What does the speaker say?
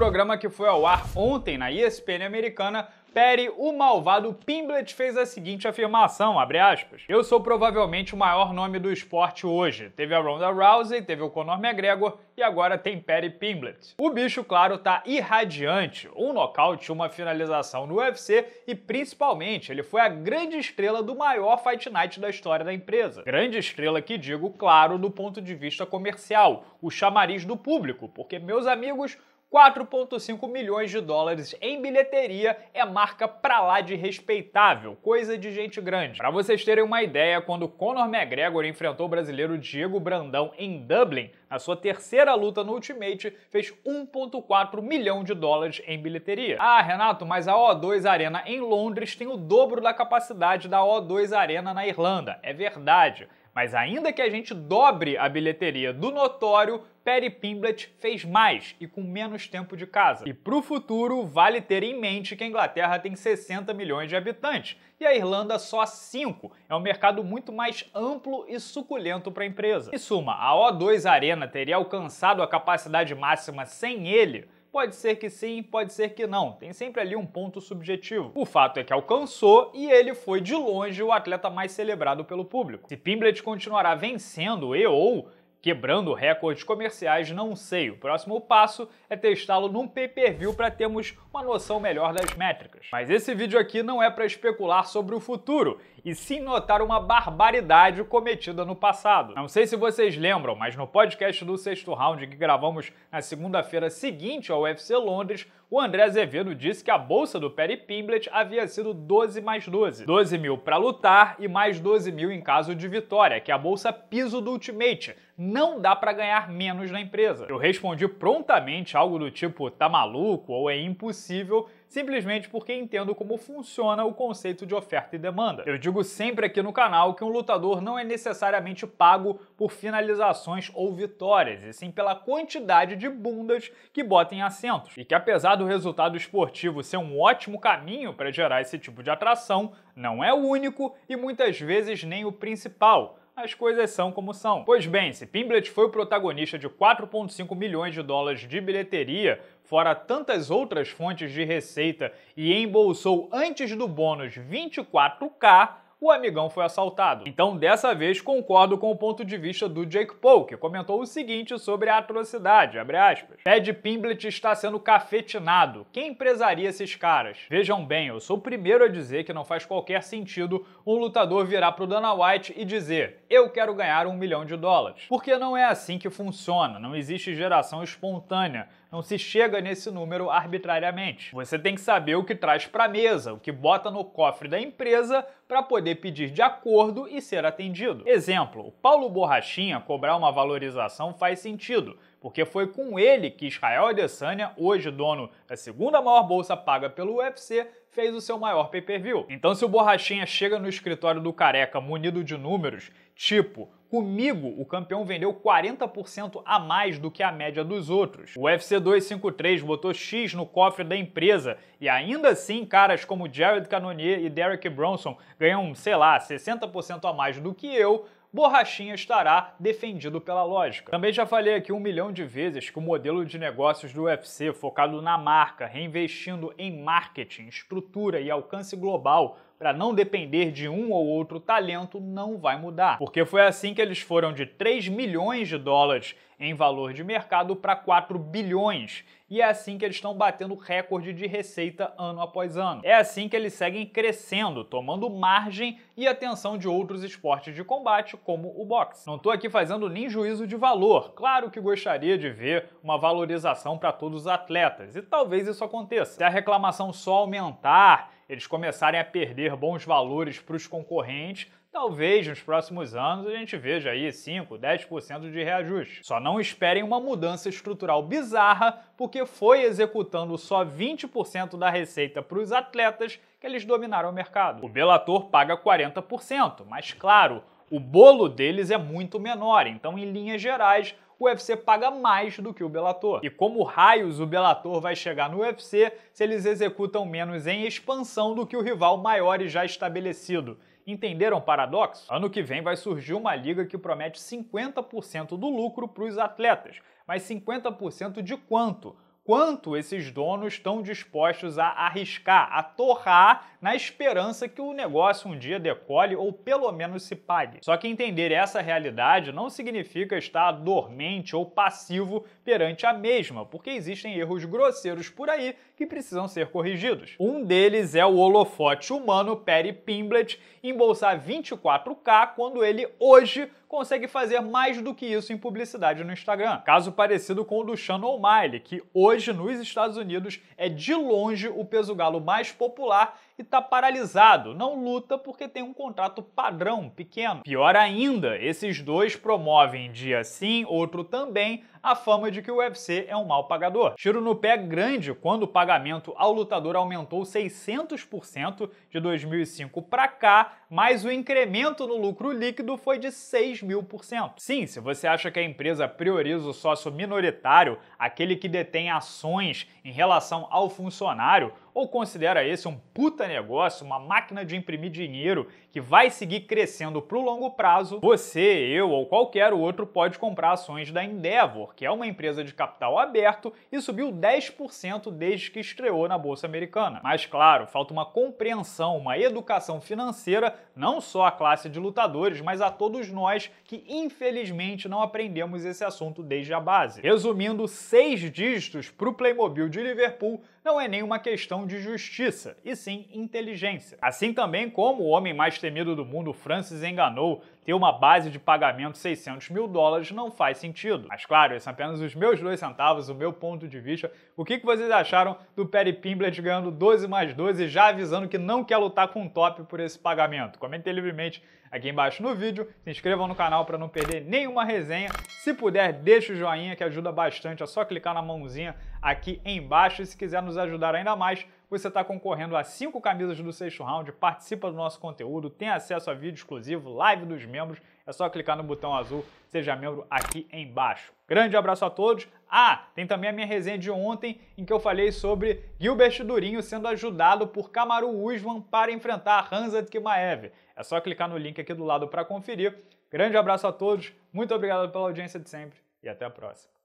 programa que foi ao ar ontem na ESPN americana, Perry, o malvado Pimblet, fez a seguinte afirmação, aspas, Eu sou provavelmente o maior nome do esporte hoje. Teve a Ronda Rousey, teve o Conor McGregor e agora tem Perry Pimblet. O bicho, claro, tá irradiante. Um nocaute, uma finalização no UFC e, principalmente, ele foi a grande estrela do maior Fight Night da história da empresa. Grande estrela que digo, claro, do ponto de vista comercial, o chamariz do público, porque, meus amigos, 4,5 milhões de dólares em bilheteria é marca pra lá de respeitável, coisa de gente grande. Para vocês terem uma ideia, quando Conor McGregor enfrentou o brasileiro Diego Brandão em Dublin, na sua terceira luta no Ultimate, fez 1,4 milhão de dólares em bilheteria. Ah, Renato, mas a O2 Arena em Londres tem o dobro da capacidade da O2 Arena na Irlanda. É verdade. Mas ainda que a gente dobre a bilheteria do notório, Perry Pimblet fez mais e com menos tempo de casa. E para o futuro, vale ter em mente que a Inglaterra tem 60 milhões de habitantes e a Irlanda só 5. É um mercado muito mais amplo e suculento para a empresa. Em suma, a O2 Arena teria alcançado a capacidade máxima sem ele Pode ser que sim, pode ser que não. Tem sempre ali um ponto subjetivo. O fato é que alcançou e ele foi de longe o atleta mais celebrado pelo público. Se Pimblett continuará vencendo e ou quebrando recordes comerciais, não sei. O próximo passo é testá-lo num pay-per-view para termos uma noção melhor das métricas. Mas esse vídeo aqui não é para especular sobre o futuro, e sim notar uma barbaridade cometida no passado. Não sei se vocês lembram, mas no podcast do sexto round que gravamos na segunda-feira seguinte ao UFC Londres, o André Azevedo disse que a bolsa do Perry Pimblet havia sido 12 mais 12. 12 mil para lutar e mais 12 mil em caso de vitória, que é a bolsa piso do Ultimate. Não dá para ganhar menos na empresa. Eu respondi prontamente algo do tipo tá maluco ou é impossível simplesmente porque entendo como funciona o conceito de oferta e demanda. Eu digo sempre aqui no canal que um lutador não é necessariamente pago por finalizações ou vitórias, e sim pela quantidade de bundas que bota em assentos. E que apesar do resultado esportivo ser um ótimo caminho para gerar esse tipo de atração, não é o único e muitas vezes nem o principal as coisas são como são. Pois bem, se Pimblet foi o protagonista de 4,5 milhões de dólares de bilheteria, fora tantas outras fontes de receita, e embolsou antes do bônus 24K, o amigão foi assaltado. Então, dessa vez, concordo com o ponto de vista do Jake Paul, que comentou o seguinte sobre a atrocidade, abre aspas. Ted Pimblett está sendo cafetinado. Quem empresaria esses caras? Vejam bem, eu sou o primeiro a dizer que não faz qualquer sentido um lutador virar pro Dana White e dizer eu quero ganhar um milhão de dólares. Porque não é assim que funciona, não existe geração espontânea não se chega nesse número arbitrariamente. Você tem que saber o que traz para a mesa, o que bota no cofre da empresa para poder pedir de acordo e ser atendido. Exemplo, o Paulo Borrachinha cobrar uma valorização faz sentido, porque foi com ele que Israel Adesanya, hoje dono da segunda maior bolsa paga pelo UFC, fez o seu maior pay-per-view. Então se o Borrachinha chega no escritório do Careca munido de números, tipo Comigo, o campeão vendeu 40% a mais do que a média dos outros. O UFC 253 botou X no cofre da empresa e ainda assim caras como Jared Cannonier e Derek Bronson ganham, sei lá, 60% a mais do que eu, Borrachinha estará defendido pela lógica. Também já falei aqui um milhão de vezes que o modelo de negócios do UFC, focado na marca, reinvestindo em marketing, estrutura e alcance global, para não depender de um ou outro talento não vai mudar, porque foi assim que eles foram de 3 milhões de dólares em valor de mercado para 4 bilhões. E é assim que eles estão batendo recorde de receita ano após ano. É assim que eles seguem crescendo, tomando margem e atenção de outros esportes de combate, como o boxe. Não estou aqui fazendo nem juízo de valor. Claro que gostaria de ver uma valorização para todos os atletas, e talvez isso aconteça. Se a reclamação só aumentar eles começarem a perder bons valores para os concorrentes, talvez nos próximos anos a gente veja aí 5, 10% de reajuste. Só não esperem uma mudança estrutural bizarra, porque foi executando só 20% da receita para os atletas que eles dominaram o mercado. O Belator paga 40%, mas claro, o bolo deles é muito menor, então em linhas gerais o UFC paga mais do que o Bellator. E como raios o Bellator vai chegar no UFC se eles executam menos em expansão do que o rival maior e já estabelecido? Entenderam o paradoxo? Ano que vem vai surgir uma liga que promete 50% do lucro para os atletas. Mas 50% de quanto? quanto esses donos estão dispostos a arriscar, a torrar, na esperança que o negócio um dia decole ou pelo menos se pague. Só que entender essa realidade não significa estar dormente ou passivo perante a mesma, porque existem erros grosseiros por aí que precisam ser corrigidos. Um deles é o holofote humano Perry Pimblett embolsar 24K quando ele hoje consegue fazer mais do que isso em publicidade no Instagram. Caso parecido com o do Shannon O'Malley, que hoje nos Estados Unidos é de longe o peso galo mais popular e está paralisado, não luta porque tem um contrato padrão pequeno. Pior ainda, esses dois promovem dia sim, outro também, a fama de que o UFC é um mau pagador. Tiro no pé grande quando o pagamento ao lutador aumentou 600% de 2005 para cá, mas o incremento no lucro líquido foi de 6 mil por cento. Sim, se você acha que a empresa prioriza o sócio minoritário, aquele que detém ações em relação ao funcionário, ou considera esse um puta negócio, uma máquina de imprimir dinheiro que vai seguir crescendo para o longo prazo, você, eu ou qualquer outro pode comprar ações da Endeavor, que é uma empresa de capital aberto e subiu 10% desde que estreou na Bolsa Americana. Mas claro, falta uma compreensão, uma educação financeira, não só à classe de lutadores, mas a todos nós que infelizmente não aprendemos esse assunto desde a base. Resumindo, seis dígitos para o Playmobil de Liverpool não é nenhuma questão noção de justiça, e sim inteligência. Assim também como o homem mais temido do mundo, Francis, enganou, ter uma base de pagamento 600 mil dólares não faz sentido. Mas claro, esses são é apenas os meus dois centavos, o meu ponto de vista. O que vocês acharam do Perry Pimblett ganhando 12 mais 12 já avisando que não quer lutar com o top por esse pagamento? Comentem livremente aqui embaixo no vídeo, se inscrevam no canal para não perder nenhuma resenha. Se puder, deixe o joinha que ajuda bastante, é só clicar na mãozinha aqui embaixo. E se quiser nos ajudar ainda mais, você está concorrendo a cinco camisas do sexto round, participa do nosso conteúdo, tem acesso a vídeo exclusivo, live dos membros. É só clicar no botão azul, seja membro aqui embaixo. Grande abraço a todos. Ah, tem também a minha resenha de ontem em que eu falei sobre Gilbert Durinho sendo ajudado por Kamaru Usman para enfrentar Hansa Kimaev. É só clicar no link aqui do lado para conferir. Grande abraço a todos. Muito obrigado pela audiência de sempre e até a próxima.